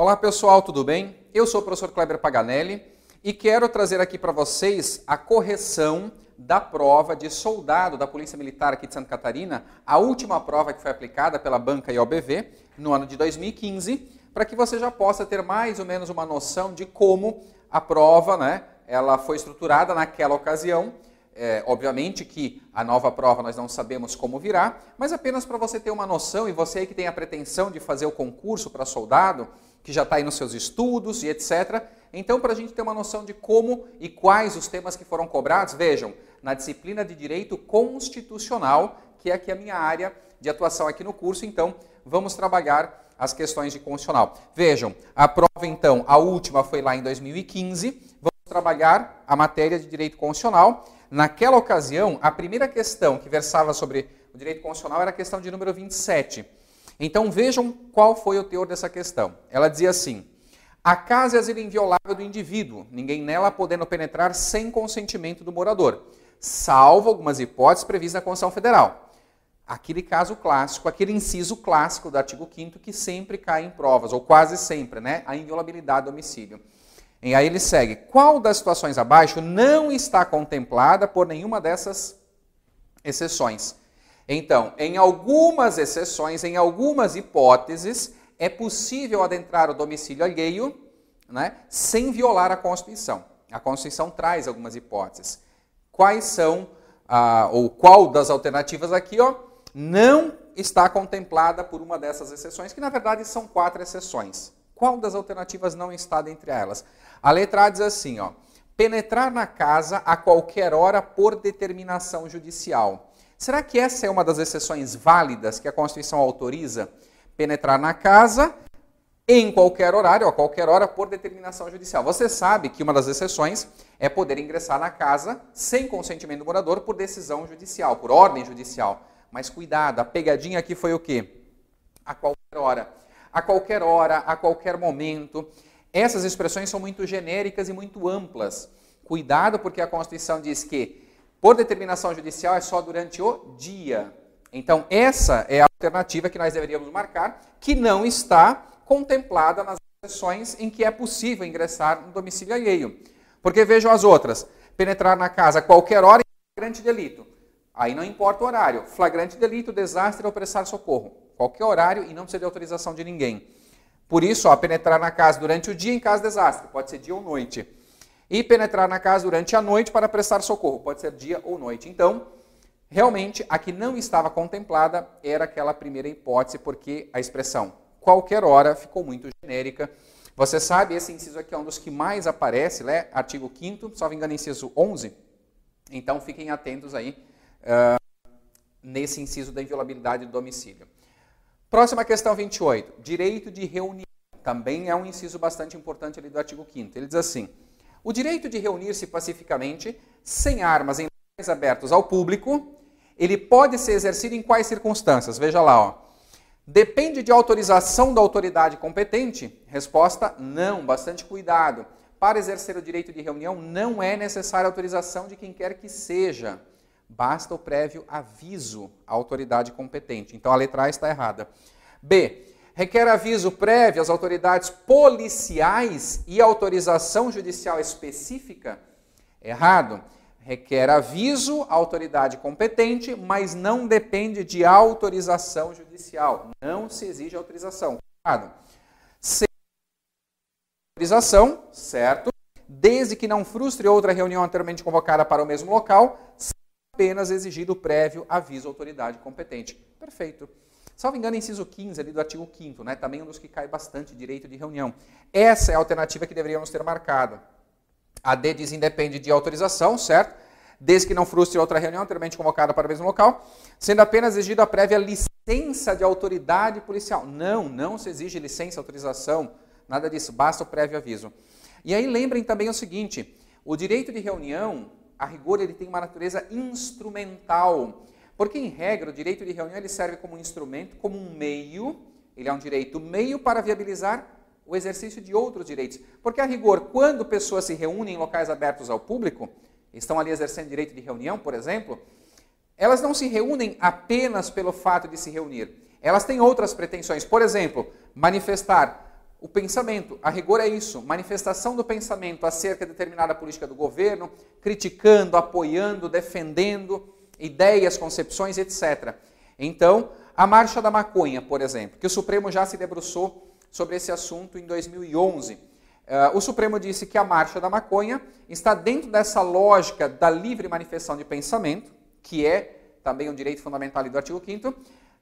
Olá pessoal, tudo bem? Eu sou o professor Kleber Paganelli e quero trazer aqui para vocês a correção da prova de soldado da Polícia Militar aqui de Santa Catarina, a última prova que foi aplicada pela banca IOBV no ano de 2015, para que você já possa ter mais ou menos uma noção de como a prova né, ela foi estruturada naquela ocasião. É, obviamente que a nova prova nós não sabemos como virá, mas apenas para você ter uma noção e você que tem a pretensão de fazer o concurso para soldado, que já está aí nos seus estudos e etc. Então, para a gente ter uma noção de como e quais os temas que foram cobrados, vejam, na disciplina de Direito Constitucional, que é aqui a minha área de atuação aqui no curso, então vamos trabalhar as questões de constitucional. Vejam, a prova então, a última foi lá em 2015, vamos trabalhar a matéria de Direito Constitucional. Naquela ocasião, a primeira questão que versava sobre o Direito Constitucional era a questão de número 27. Então vejam qual foi o teor dessa questão. Ela dizia assim: a casa é asilo inviolável do indivíduo, ninguém nela podendo penetrar sem consentimento do morador, salvo algumas hipóteses previstas na Constituição Federal. Aquele caso clássico, aquele inciso clássico do artigo 5 que sempre cai em provas, ou quase sempre, né? A inviolabilidade do homicídio. E aí ele segue: qual das situações abaixo não está contemplada por nenhuma dessas exceções? Então, em algumas exceções, em algumas hipóteses, é possível adentrar o domicílio alheio né, sem violar a Constituição. A Constituição traz algumas hipóteses. Quais são, ah, ou qual das alternativas aqui, ó, não está contemplada por uma dessas exceções, que na verdade são quatro exceções. Qual das alternativas não está dentre elas? A letra A diz assim, ó, penetrar na casa a qualquer hora por determinação judicial. Será que essa é uma das exceções válidas que a Constituição autoriza penetrar na casa em qualquer horário, a qualquer hora, por determinação judicial? Você sabe que uma das exceções é poder ingressar na casa sem consentimento do morador por decisão judicial, por ordem judicial. Mas cuidado, a pegadinha aqui foi o quê? A qualquer hora. A qualquer hora, a qualquer momento. Essas expressões são muito genéricas e muito amplas. Cuidado, porque a Constituição diz que por determinação judicial, é só durante o dia. Então, essa é a alternativa que nós deveríamos marcar, que não está contemplada nas exceções em que é possível ingressar no domicílio alheio. Porque vejam as outras: penetrar na casa a qualquer hora em é flagrante delito. Aí não importa o horário. Flagrante delito, desastre ou prestar socorro. Qualquer horário e não precisa de autorização de ninguém. Por isso, ó, penetrar na casa durante o dia em caso de desastre, pode ser dia ou noite e penetrar na casa durante a noite para prestar socorro, pode ser dia ou noite. Então, realmente, a que não estava contemplada era aquela primeira hipótese, porque a expressão qualquer hora ficou muito genérica. Você sabe, esse inciso aqui é um dos que mais aparece, né? artigo 5 só me engano, inciso 11. Então, fiquem atentos aí uh, nesse inciso da inviolabilidade do domicílio. Próxima questão 28, direito de reunião. Também é um inciso bastante importante ali do artigo 5 Ele diz assim, o direito de reunir-se pacificamente, sem armas, em locais abertos ao público, ele pode ser exercido em quais circunstâncias? Veja lá, ó. Depende de autorização da autoridade competente? Resposta: não, bastante cuidado. Para exercer o direito de reunião, não é necessária autorização de quem quer que seja. Basta o prévio aviso à autoridade competente. Então a letra A está errada. B requer aviso prévio às autoridades policiais e autorização judicial específica? Errado. Requer aviso à autoridade competente, mas não depende de autorização judicial. Não se exige autorização. Errado. Se autorização, certo? Desde que não frustre outra reunião anteriormente convocada para o mesmo local, apenas exigido prévio aviso à autoridade competente. Perfeito. Salvo engano, inciso 15 ali do artigo 5 né? Também é um dos que cai bastante, direito de reunião. Essa é a alternativa que deveríamos ter marcado. A D diz independe de autorização, certo? Desde que não frustre outra reunião anteriormente convocada para o mesmo local, sendo apenas exigida a prévia licença de autoridade policial. Não, não se exige licença, autorização, nada disso, basta o prévio aviso. E aí lembrem também o seguinte, o direito de reunião, a rigor, ele tem uma natureza instrumental. Porque, em regra, o direito de reunião ele serve como um instrumento, como um meio, ele é um direito meio para viabilizar o exercício de outros direitos. Porque, a rigor, quando pessoas se reúnem em locais abertos ao público, estão ali exercendo direito de reunião, por exemplo, elas não se reúnem apenas pelo fato de se reunir. Elas têm outras pretensões. Por exemplo, manifestar o pensamento, a rigor é isso, manifestação do pensamento acerca de determinada política do governo, criticando, apoiando, defendendo ideias, concepções, etc. Então, a marcha da maconha, por exemplo, que o Supremo já se debruçou sobre esse assunto em 2011. Eh, o Supremo disse que a marcha da maconha está dentro dessa lógica da livre manifestação de pensamento, que é também um direito fundamental do artigo 5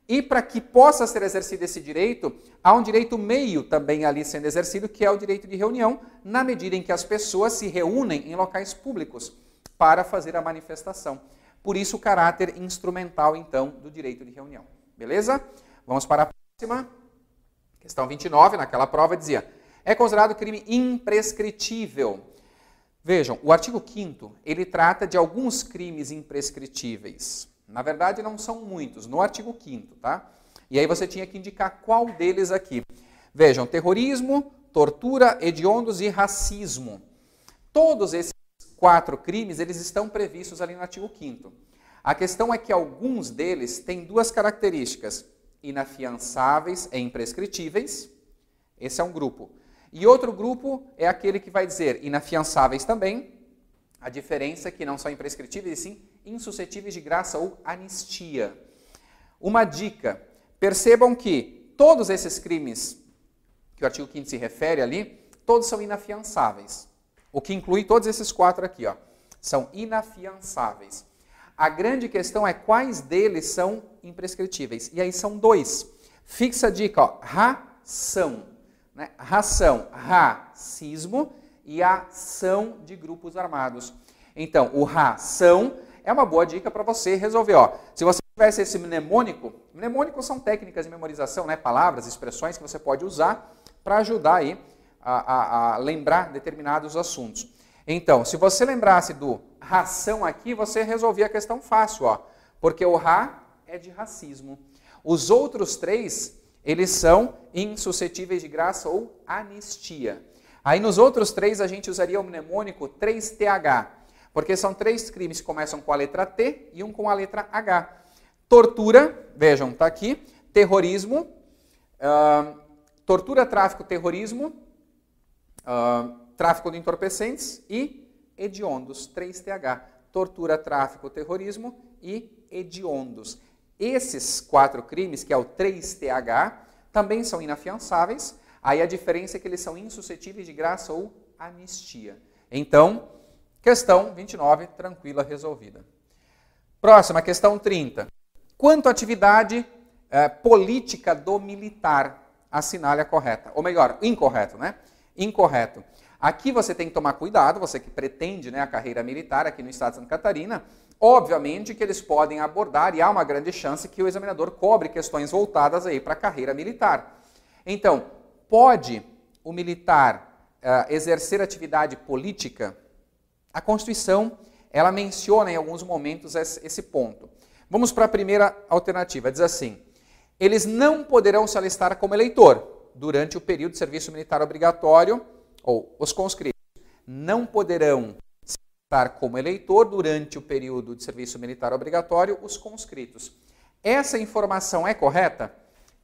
e para que possa ser exercido esse direito, há um direito meio também ali sendo exercido, que é o direito de reunião, na medida em que as pessoas se reúnem em locais públicos para fazer a manifestação. Por isso o caráter instrumental, então, do direito de reunião. Beleza? Vamos para a próxima. Questão 29, naquela prova, dizia: é considerado crime imprescritível. Vejam, o artigo 5 ele trata de alguns crimes imprescritíveis. Na verdade, não são muitos, no artigo 5 tá? E aí você tinha que indicar qual deles aqui. Vejam, terrorismo, tortura, hediondos e racismo. Todos esses quatro crimes, eles estão previstos ali no artigo 5 A questão é que alguns deles têm duas características, inafiançáveis e imprescritíveis, esse é um grupo. E outro grupo é aquele que vai dizer inafiançáveis também, a diferença é que não são imprescritíveis, e sim insuscetíveis de graça ou anistia. Uma dica, percebam que todos esses crimes que o artigo 5 se refere ali, todos são inafiançáveis. O que inclui todos esses quatro aqui, ó. São inafiançáveis. A grande questão é quais deles são imprescritíveis. E aí são dois. Fixa a dica, ó. Ração. Né? Ração, racismo e ação de grupos armados. Então, o ração é uma boa dica para você resolver. Ó. Se você tivesse esse mnemônico, mnemônicos são técnicas de memorização, né? palavras, expressões que você pode usar para ajudar aí a, a, a lembrar determinados assuntos. Então, se você lembrasse do ração aqui, você resolvia a questão fácil, ó, porque o ra é de racismo. Os outros três, eles são insuscetíveis de graça ou anistia. Aí nos outros três a gente usaria o mnemônico 3TH, porque são três crimes que começam com a letra T e um com a letra H. Tortura, vejam, está aqui, terrorismo, uh, tortura, tráfico, terrorismo ah, tráfico de entorpecentes e hediondos, 3TH. Tortura, tráfico, terrorismo e hediondos. Esses quatro crimes, que é o 3TH, também são inafiançáveis. Aí a diferença é que eles são insuscetíveis de graça ou anistia. Então, questão 29, tranquila, resolvida. Próxima, questão 30. Quanto à atividade eh, política do militar, assinale a correta. Ou melhor, incorreto, né? incorreto. Aqui você tem que tomar cuidado, você que pretende né, a carreira militar aqui no estado de Santa Catarina, obviamente que eles podem abordar e há uma grande chance que o examinador cobre questões voltadas aí para a carreira militar. Então, pode o militar uh, exercer atividade política? A Constituição, ela menciona em alguns momentos esse ponto. Vamos para a primeira alternativa, diz assim: eles não poderão se alistar como eleitor durante o período de serviço militar obrigatório, ou os conscritos não poderão estar como eleitor durante o período de serviço militar obrigatório os conscritos. Essa informação é correta?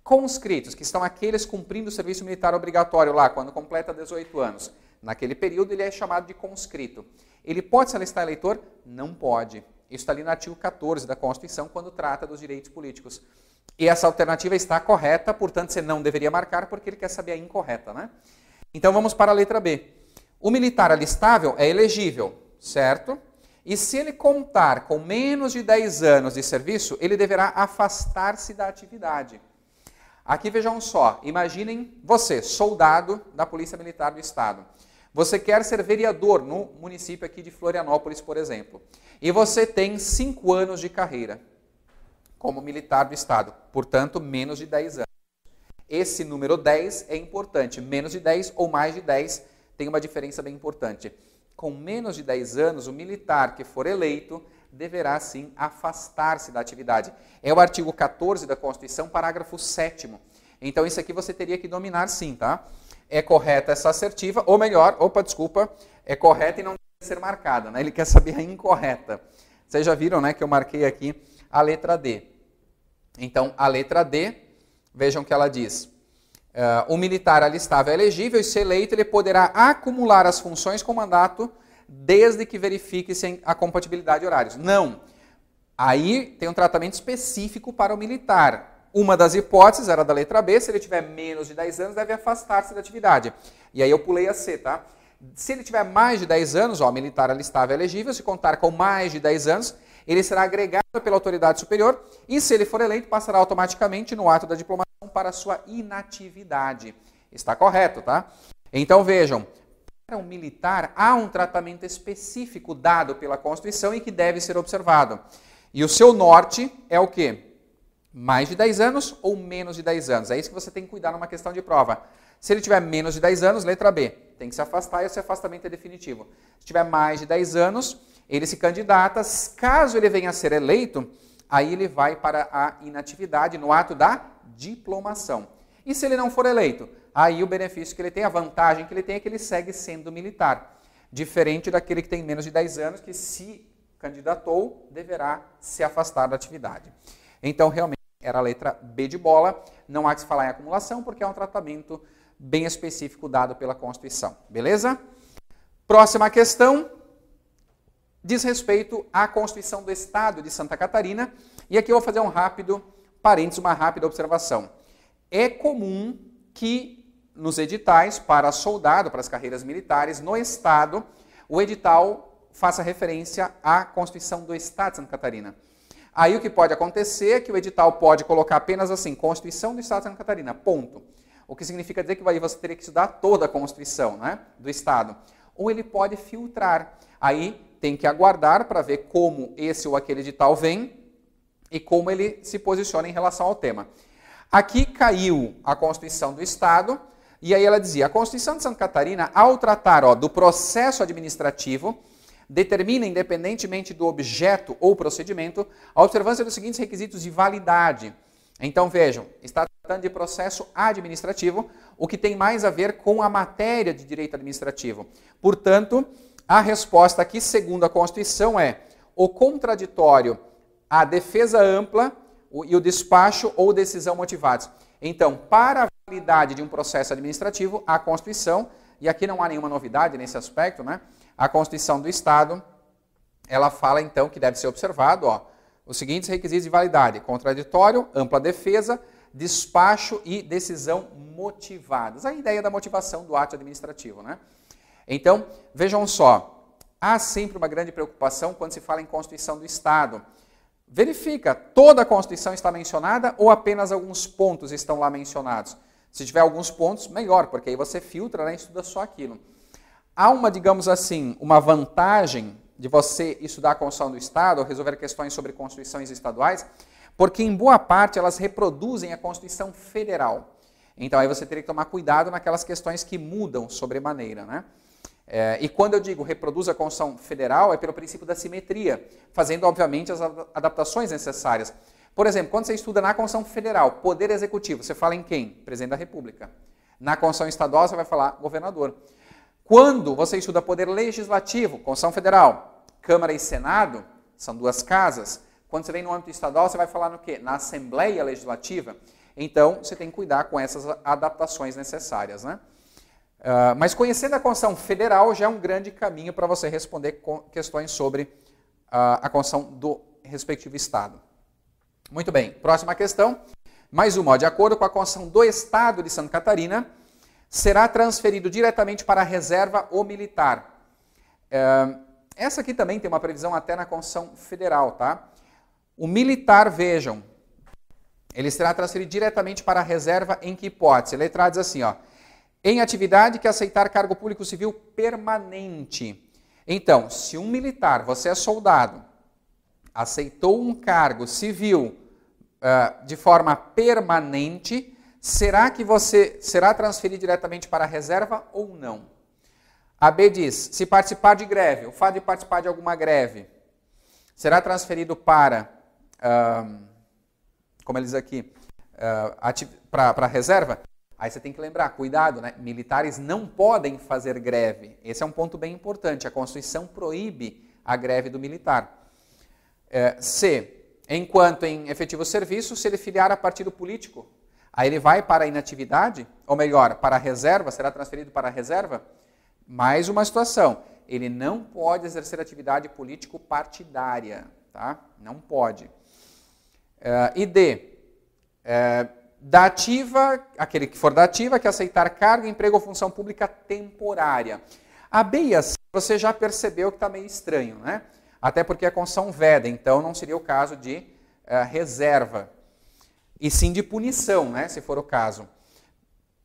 Conscritos, que estão aqueles cumprindo o serviço militar obrigatório lá, quando completa 18 anos. Naquele período ele é chamado de conscrito. Ele pode se alistar eleitor? Não pode. Isso está ali no artigo 14 da Constituição, quando trata dos direitos políticos. E essa alternativa está correta, portanto você não deveria marcar porque ele quer saber a incorreta, né? Então vamos para a letra B. O militar alistável é elegível, certo? E se ele contar com menos de 10 anos de serviço, ele deverá afastar-se da atividade. Aqui vejam só, imaginem você, soldado da Polícia Militar do Estado. Você quer ser vereador no município aqui de Florianópolis, por exemplo. E você tem 5 anos de carreira como militar do Estado, portanto, menos de 10 anos. Esse número 10 é importante, menos de 10 ou mais de 10 tem uma diferença bem importante. Com menos de 10 anos, o militar que for eleito deverá sim afastar-se da atividade. É o artigo 14 da Constituição, parágrafo 7. Então, isso aqui você teria que dominar sim, tá? É correta essa assertiva, ou melhor, opa, desculpa, é correta e não deve ser marcada, né? Ele quer saber a incorreta. Vocês já viram né, que eu marquei aqui a letra D. Então, a letra D, vejam que ela diz: uh, o militar alistado é elegível e, se eleito, ele poderá acumular as funções com mandato desde que verifique a compatibilidade de horários. Não. Aí tem um tratamento específico para o militar. Uma das hipóteses era da letra B, se ele tiver menos de 10 anos, deve afastar-se da atividade. E aí eu pulei a C, tá? Se ele tiver mais de 10 anos, ó, militar alistável elegível, se contar com mais de 10 anos, ele será agregado pela autoridade superior e, se ele for eleito, passará automaticamente no ato da diplomação para sua inatividade. Está correto, tá? Então vejam, para um militar há um tratamento específico dado pela Constituição e que deve ser observado. E o seu norte é o quê? Mais de 10 anos ou menos de 10 anos? É isso que você tem que cuidar numa questão de prova. Se ele tiver menos de 10 anos, letra B tem que se afastar e esse afastamento é definitivo. Se tiver mais de 10 anos, ele se candidata, caso ele venha a ser eleito, aí ele vai para a inatividade no ato da diplomação. E se ele não for eleito, aí o benefício que ele tem, a vantagem que ele tem é que ele segue sendo militar. Diferente daquele que tem menos de 10 anos, que se candidatou, deverá se afastar da atividade. Então, realmente, era a letra B de bola. Não há que se falar em acumulação, porque é um tratamento bem específico dado pela Constituição. Beleza? Próxima questão diz respeito à Constituição do Estado de Santa Catarina. E aqui eu vou fazer um rápido parênteses, uma rápida observação. É comum que nos editais para soldado, para as carreiras militares, no Estado, o edital faça referência à Constituição do Estado de Santa Catarina. Aí o que pode acontecer é que o edital pode colocar apenas assim, Constituição do Estado de Santa Catarina, ponto o que significa dizer que aí você teria que estudar toda a Constituição né, do Estado. Ou ele pode filtrar. Aí tem que aguardar para ver como esse ou aquele edital vem e como ele se posiciona em relação ao tema. Aqui caiu a Constituição do Estado, e aí ela dizia: a Constituição de Santa Catarina, ao tratar ó, do processo administrativo, determina, independentemente do objeto ou procedimento, a observância dos seguintes requisitos de validade então vejam, está tratando de processo administrativo, o que tem mais a ver com a matéria de direito administrativo. Portanto, a resposta aqui, segundo a Constituição, é o contraditório, a defesa ampla e o despacho ou decisão motivados. Então, para a validade de um processo administrativo, a Constituição, e aqui não há nenhuma novidade nesse aspecto, né? A Constituição do Estado, ela fala então que deve ser observado, ó, os seguintes requisitos de validade: contraditório, ampla defesa, despacho e decisão motivadas. A ideia da motivação do ato administrativo, né? Então, vejam só, há sempre uma grande preocupação quando se fala em Constituição do Estado. Verifica, toda a Constituição está mencionada ou apenas alguns pontos estão lá mencionados? Se tiver alguns pontos, melhor, porque aí você filtra né, e estuda só aquilo. Há uma, digamos assim, uma vantagem de você estudar a Constituição do Estado ou resolver questões sobre constituições estaduais, porque em boa parte elas reproduzem a Constituição Federal. Então aí você teria que tomar cuidado naquelas questões que mudam sobremaneira, né? É, e quando eu digo reproduz a Constituição Federal, é pelo princípio da simetria, fazendo, obviamente, as adaptações necessárias. Por exemplo, quando você estuda na Constituição Federal, Poder Executivo, você fala em quem? Presidente da República. Na Constituição Estadual, você vai falar governador. Quando você estuda Poder Legislativo, Constituição Federal, Câmara e Senado são duas casas. Quando você vem no âmbito estadual, você vai falar no quê? Na Assembleia Legislativa. Então, você tem que cuidar com essas adaptações necessárias, né? Uh, mas conhecendo a Constituição Federal já é um grande caminho para você responder questões sobre uh, a Constituição do respectivo Estado. Muito bem, próxima questão. Mais uma. De acordo com a Constituição do Estado de Santa Catarina, será transferido diretamente para a reserva ou militar. Uh, essa aqui também tem uma previsão até na Constituição Federal, tá? O militar, vejam, ele será transferido diretamente para a reserva em que hipótese? A letra A diz assim, ó. Em atividade que aceitar cargo público civil permanente. Então, se um militar, você é soldado, aceitou um cargo civil uh, de forma permanente, será que você será transferido diretamente para a reserva ou não? A B diz: se participar de greve, o fato de participar de alguma greve será transferido para, uh, como eles aqui, uh, ah, para reserva. Aí você tem que lembrar, cuidado, né? Militares não podem fazer greve. Esse é um ponto bem importante. A Constituição proíbe a greve do militar. Eh, C. Enquanto em efetivo serviço, se ele filiar a partido político, aí ele vai para a inatividade, ou melhor, para a reserva, será transferido para a reserva. Mais uma situação, ele não pode exercer atividade político-partidária, tá? Não pode. Uh, e D, uh, da ativa, aquele que for da ativa, que é aceitar cargo, emprego ou função pública temporária. A B e a C, você já percebeu que está meio estranho, né? Até porque a é concessão veda, então não seria o caso de uh, reserva. E sim de punição, né? Se for o caso.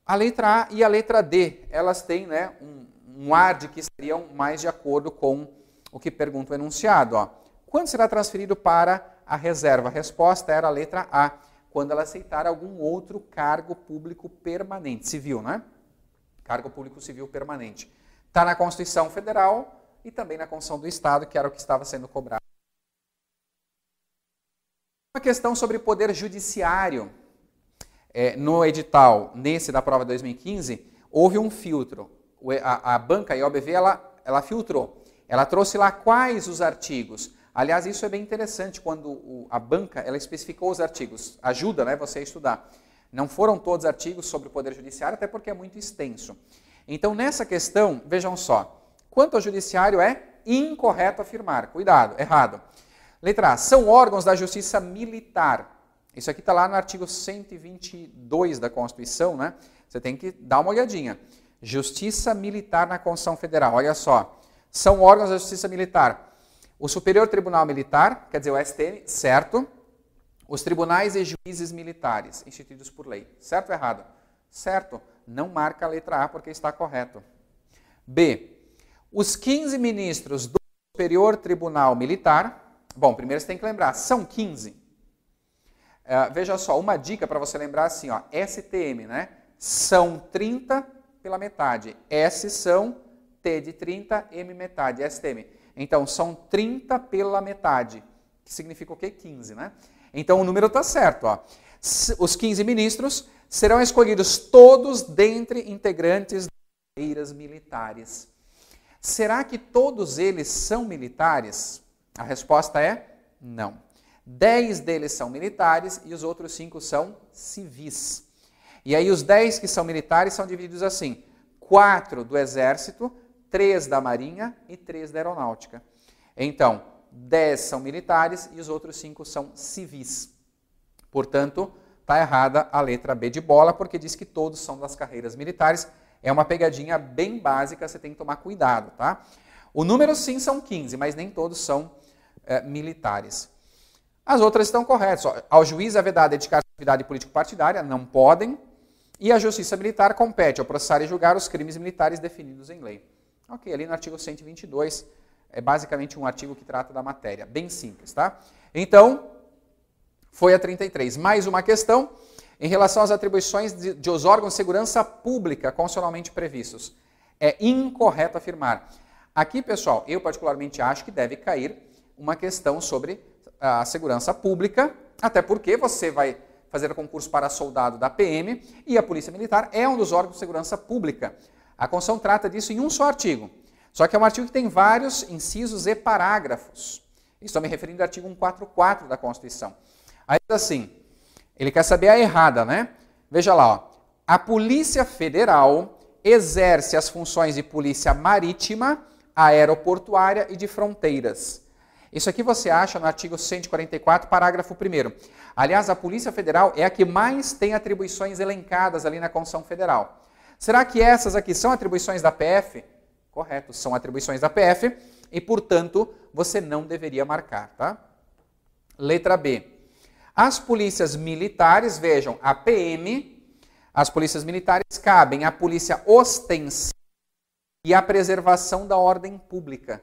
A letra A e a letra D, elas têm né, um, um ar de que estariam mais de acordo com o que pergunta o enunciado. Ó. Quando será transferido para a reserva? A resposta era a letra A, quando ela aceitar algum outro cargo público permanente, civil, né? Cargo público civil permanente. Está na Constituição Federal e também na Constituição do Estado, que era o que estava sendo cobrado. Uma questão sobre poder judiciário. É, no edital, nesse da prova 2015, houve um filtro a, a banca e a IOBV ela, ela filtrou. Ela trouxe lá quais os artigos. Aliás, isso é bem interessante quando o, a banca ela especificou os artigos. Ajuda né, você a estudar. Não foram todos artigos sobre o Poder Judiciário, até porque é muito extenso. Então, nessa questão, vejam só. Quanto ao Judiciário, é incorreto afirmar. Cuidado, errado. Letra A. São órgãos da Justiça Militar. Isso aqui está lá no artigo 122 da Constituição, né? Você tem que dar uma olhadinha. Justiça Militar na Constituição Federal. Olha só, são órgãos da Justiça Militar. O Superior Tribunal Militar, quer dizer, o STM, certo? Os tribunais e juízes militares, instituídos por lei. Certo ou errado? Certo. Não marca a letra A porque está correto. B. Os 15 ministros do Superior Tribunal Militar. Bom, primeiro você tem que lembrar, são 15. Uh, eh, veja só, uma dica para você lembrar assim, ó, STM, né? São 30 pela metade. S são T de 30, M metade, STM. Então, são 30 pela metade, que significa o quê? 15, né? Então, o número está certo. Ó. Os 15 ministros serão escolhidos todos dentre integrantes das carreiras militares. Será que todos eles são militares? A resposta é não. Dez deles são militares e os outros cinco são civis. E aí os 10 que são militares são divididos assim: 4 do Exército, 3 da Marinha e 3 da Aeronáutica. Então, 10 são militares e os outros 5 são civis. Portanto, está errada a letra B de bola, porque diz que todos são das carreiras militares. É uma pegadinha bem básica, você tem que tomar cuidado, tá? O número sim são 15, mas nem todos são é, militares. As outras estão corretas. Ó, ao juiz é vedada dedicar-se à atividade político-partidária, não podem, e a justiça militar compete ao processar e julgar os crimes militares definidos em lei. Ok, ali no artigo 122, é basicamente um artigo que trata da matéria, bem simples, tá? Então, foi a 33. Mais uma questão em relação às atribuições de, de os órgãos de segurança pública constitucionalmente previstos. É incorreto afirmar. Aqui, pessoal, eu particularmente acho que deve cair uma questão sobre a segurança pública, até porque você vai fazer concurso para soldado da PM e a Polícia Militar é um dos órgãos de segurança pública. A Constituição trata disso em um só artigo. Só que é um artigo que tem vários incisos e parágrafos. Estou me referindo ao artigo 144 da Constituição. Aí assim, ele quer saber a errada, né? Veja lá, ó. A Polícia Federal exerce as funções de polícia marítima, aeroportuária e de fronteiras isso aqui você acha no artigo 144, parágrafo 1. Aliás, a Polícia Federal é a que mais tem atribuições elencadas ali na Constituição Federal. Será que essas aqui são atribuições da PF? Correto, são atribuições da PF e, portanto, você não deveria marcar, tá? Letra B. As polícias militares, vejam, a PM, as polícias militares cabem à polícia ostensiva e à preservação da ordem pública.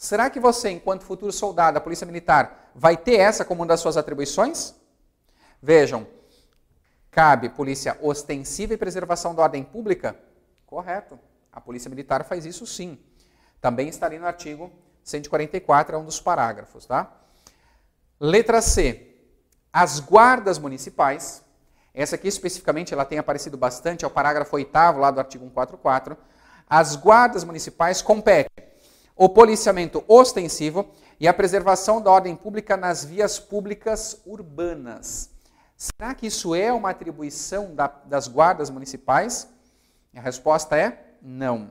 Será que você, enquanto futuro soldado da Polícia Militar, vai ter essa como uma das suas atribuições? Vejam, cabe polícia ostensiva e preservação da ordem pública? Correto. A Polícia Militar faz isso sim. Também está ali no artigo 144, é um dos parágrafos, tá? Letra C. As guardas municipais, essa aqui especificamente ela tem aparecido bastante, é o parágrafo 8 lá do artigo 144. As guardas municipais competem o policiamento ostensivo e a preservação da ordem pública nas vias públicas urbanas. Será que isso é uma atribuição da, das guardas municipais? A resposta é não.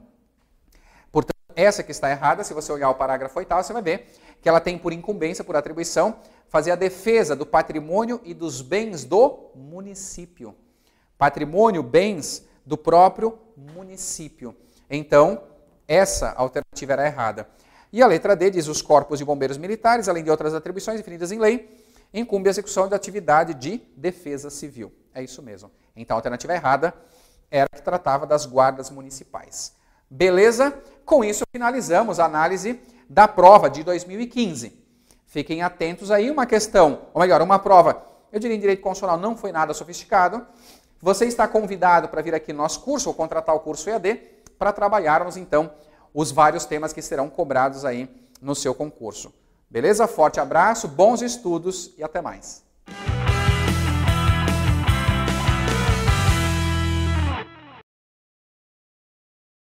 Portanto, essa que está errada, se você olhar o parágrafo 8, você vai ver que ela tem por incumbência, por atribuição, fazer a defesa do patrimônio e dos bens do município. Patrimônio, bens do próprio município. Então, essa alternativa era errada. E a letra D diz: os corpos de bombeiros militares, além de outras atribuições definidas em lei, incumbe a execução de atividade de defesa civil. É isso mesmo. Então a alternativa errada era que tratava das guardas municipais. Beleza? Com isso finalizamos a análise da prova de 2015. Fiquem atentos aí, uma questão, ou melhor, uma prova, eu diria em direito constitucional não foi nada sofisticado. Você está convidado para vir aqui no nosso curso ou contratar o curso EAD para trabalharmos então os vários temas que serão cobrados aí no seu concurso. Beleza? Forte abraço, bons estudos e até mais.